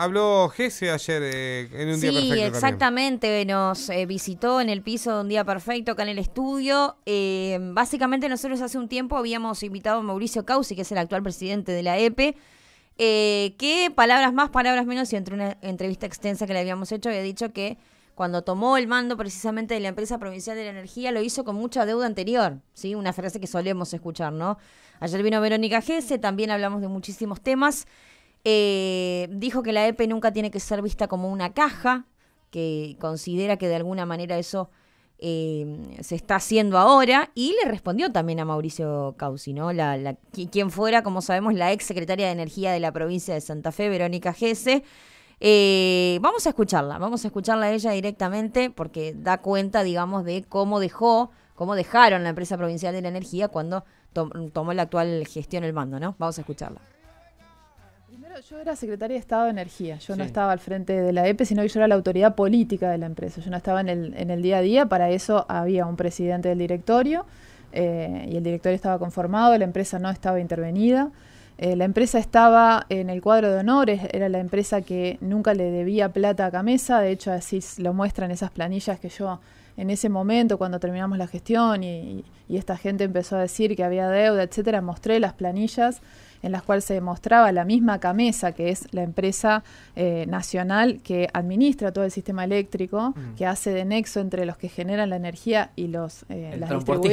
Habló Gese ayer eh, en un día perfecto. Sí, exactamente. Nos eh, visitó en el piso de un día perfecto acá en el estudio. Eh, básicamente, nosotros hace un tiempo habíamos invitado a Mauricio Causi, que es el actual presidente de la EPE. que palabras más, palabras menos, y entre una entrevista extensa que le habíamos hecho, había dicho que cuando tomó el mando precisamente de la empresa provincial de la energía, lo hizo con mucha deuda anterior, ¿sí? Una frase que solemos escuchar, ¿no? Ayer vino Verónica Gese, también hablamos de muchísimos temas. Eh, dijo que la EPE nunca tiene que ser vista como una caja, que considera que de alguna manera eso eh, se está haciendo ahora. Y le respondió también a Mauricio Causi, La, quien fuera, como sabemos, la ex secretaria de Energía de la provincia de Santa Fe, Verónica Gese. Eh, vamos a escucharla, vamos a escucharla a ella directamente porque da cuenta, digamos, de cómo dejó, cómo dejaron la empresa provincial de la energía cuando tomó la actual gestión el mando, ¿no? Vamos a escucharla yo era secretaria de Estado de Energía. Yo no estaba al frente de la EPE, e, sino que yo era la autoridad política de la empresa. Yo no estaba en el, día a día. Para eso había un presidente del directorio eh, y el directorio estaba conformado, la empresa no estaba intervenida. Eh, la empresa estaba en el cuadro de honores, era la empresa que nunca le debía plata a Camesa, de hecho así lo muestran esas planillas que yo en ese momento cuando terminamos la gestión y, y esta gente empezó a decir que había deuda, etcétera, mostré las planillas en las cuales se mostraba la misma Camesa, que es la empresa eh, nacional que administra todo el sistema eléctrico, mm. que hace de nexo entre los que generan la energía y los eh, las,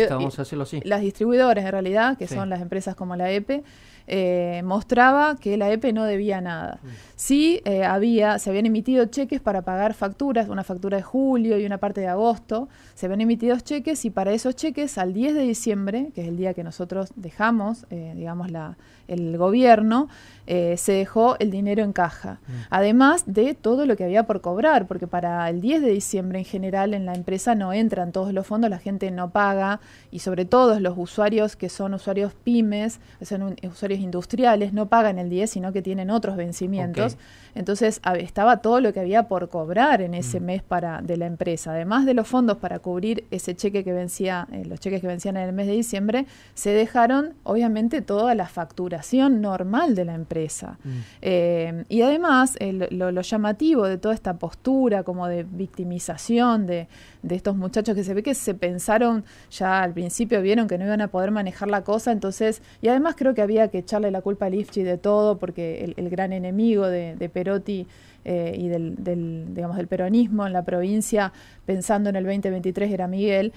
vamos a decirlo así. las distribuidoras en realidad, que son las empresas como la EPE, eh, mostraba que la EPE no debía nada. Mm. Sí eh, había, se habían emitido cheques para pagar facturas, una factura de julio y una parte de agosto, se habían emitido cheques y para esos cheques al 10 de diciembre, que es el día que nosotros dejamos, digamos, la, el gobierno, eh, se dejó el dinero en caja. Mm. Además de todo lo que había por cobrar, porque para el 10 de diciembre en general en la empresa no entran todos los fondos, la gente no paga y sobre todo los usuarios que son usuarios pymes, son usuarios industriales, no pagan el 10, sino que tienen otros vencimientos. Entonces estaba todo lo que había por cobrar en ese mm. mes para, de la empresa. Además de los fondos para cubrir ese cheque que vencía, eh, los cheques que vencían en el mes de diciembre, se dejaron obviamente todas las facturas normal de la empresa. Mm. Eh, y además, lo, llamativo de toda esta postura como de victimización de, estos muchachos que se ve que se pensaron ya al principio, vieron que no iban a poder manejar la cosa, entonces, y además creo que había que echarle la culpa a Lifchi de todo, porque el, gran enemigo de, Perotti eh, y del, del, digamos, del peronismo en la provincia, pensando en el 2023, era Miguel.